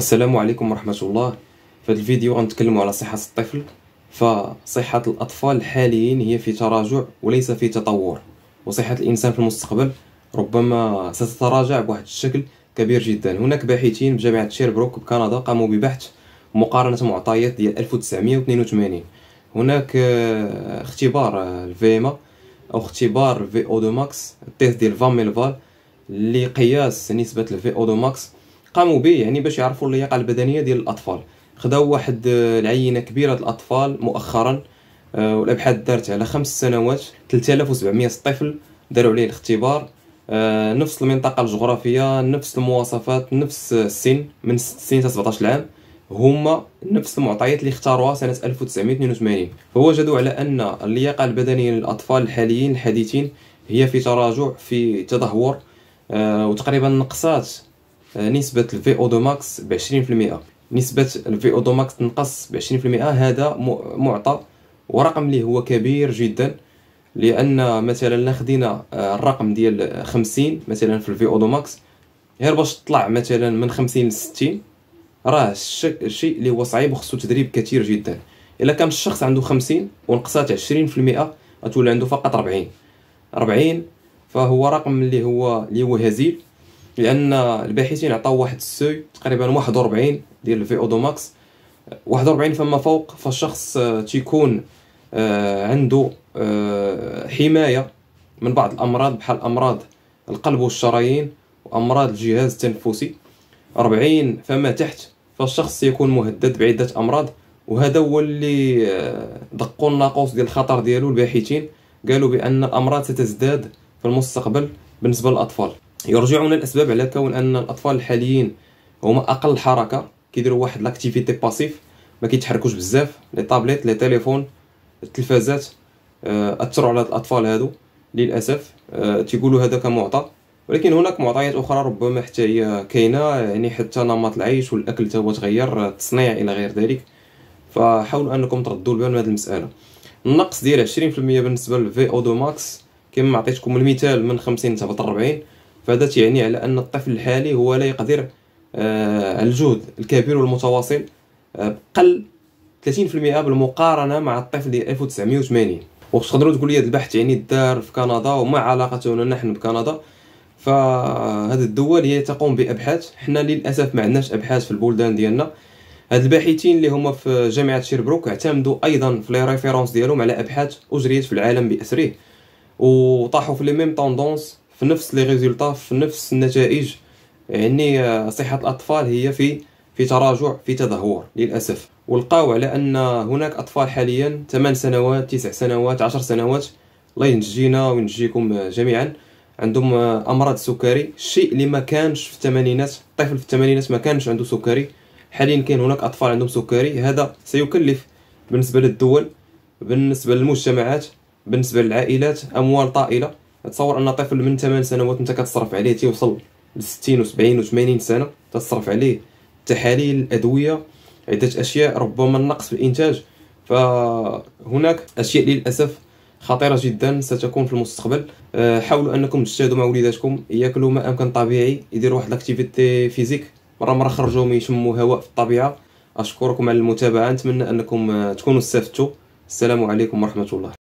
السلام عليكم ورحمة الله في هذا الفيديو غنتكلموا على صحة الطفل فصحة الأطفال الحاليين هي في تراجع وليس في تطور وصحة الإنسان في المستقبل ربما ستتراجع بواحد الشكل كبير جدا هناك باحثين بجامعة شيربروك بكندا قاموا ببحث مقارنة معطيات ديال 1982 هناك آه، اختبار آه، الفيما او اختبار في او دو ماكس التيست ديال فان ميلفال لقياس نسبة الفي او دو ماكس قاموا به يعني باش يعرفوا اللياقه البدنيه ديال الاطفال خداو واحد آه، العينه كبيره ديال الاطفال مؤخرا آه، والابحاث دارت على خمس سنوات 3700 طفل داروا عليه الاختبار آه، نفس المنطقه الجغرافيه نفس المواصفات نفس السن من 6 سنين حتى 17 عام هما نفس المعطيات اللي اختاروها سنه 1982 فوجدوا على ان اللياقه البدنيه للاطفال الحاليين الحديثين هي في تراجع في تدهور وتقريبا نقصات آه، نسبة الفي او دو ماكس ب 20% نسبة الفي او دو ماكس تنقص ب 20% هذا معطى ورقم لي هو كبير جدا لأن مثلا لا خدينا آه، الرقم ديال 50 مثلا في الفي او دو ماكس غير باش تطلع مثلا من 50 ل 60 راه الشيء اللي هو صعيب وخصو تدريب كثير جدا الا كان الشخص عنده 50 ونقصات 20% غتولي عنده فقط 40 40 فهو رقم اللي هو اللي هو هزيل لان الباحثين عطاو واحد السوي تقريبا 41 ديال الفي او دو ماكس 41 فما فوق فالشخص آه، تيكون آه، عنده آه، حمايه من بعض الامراض بحال امراض القلب والشرايين وامراض الجهاز التنفسي 40 فما تحت فالشخص يكون مهدد بعده امراض وهذا هو اللي دقوا الناقوس ديال الخطر ديالو الباحثين قالوا بان الامراض ستزداد في المستقبل بالنسبه للاطفال يرجعون الاسباب على كون ان الاطفال الحاليين هما اقل حركه كيديروا واحد لاكتيفيتي باسيف ما كيتحركوش بزاف لي طابليت لي تليفون التلفازات آه، اثروا على الاطفال هادو للاسف آه، تيقولوا هذا كمعطى ولكن هناك معطيات اخرى ربما حتى هي كاينه يعني حتى نمط العيش والاكل تا هو تغير آه، التصنيع الى غير ذلك فحاولوا انكم تردوا البال من هذه المساله النقص ديال 20% بالنسبه للفي او دو ماكس كما عطيتكم المثال من 50 حتى 40 فهذا تعني على أن الطفل الحالي هو لا يقدر على آه، الجهد الكبير والمتواصل آه، بقل 30% بالمقارنة مع الطفل ديال 1980 وخص تقدروا تقول لي هذا البحث يعني دار في كندا وما علاقتنا نحن بكندا فهذه الدول هي تقوم بابحاث حنا للاسف ما عندناش ابحاث في البلدان ديالنا هاد الباحثين اللي هما في جامعه شيربروك اعتمدوا ايضا في لي ريفيرونس ديالهم على ابحاث اجريت في العالم باسره وطاحوا في لي ميم طوندونس في نفس لي ريزولطا في نفس النتائج يعني آه، صحه الاطفال هي في في تراجع في تدهور للاسف ولقاو على ان هناك اطفال حاليا 8 سنوات 9 سنوات 10 سنوات الله ينجينا وينجيكم آه، جميعا عندهم آه، امراض سكري الشيء اللي ما كانش في الثمانينات الطفل في الثمانينات ما كانش عنده سكري حاليا كاين هناك اطفال عندهم سكري هذا سيكلف بالنسبه للدول بالنسبه للمجتمعات بالنسبه للعائلات اموال طائله تصور ان طفل من 8 سنوات انت كتصرف عليه تيوصل ل 60 و 70 و 80 سنه تصرف عليه تحاليل الادويه عده اشياء ربما النقص في الانتاج فهناك اشياء للاسف خطيره جدا ستكون في المستقبل أه، حاولوا انكم تجتهدوا مع وليداتكم ياكلوا ما امكن طبيعي يديروا واحد لاكتيفيتي فيزيك مره مره خرجوهم يشموا هواء في الطبيعه اشكركم على المتابعه نتمنى انكم أه، تكونوا استفدتوا السلام عليكم ورحمه الله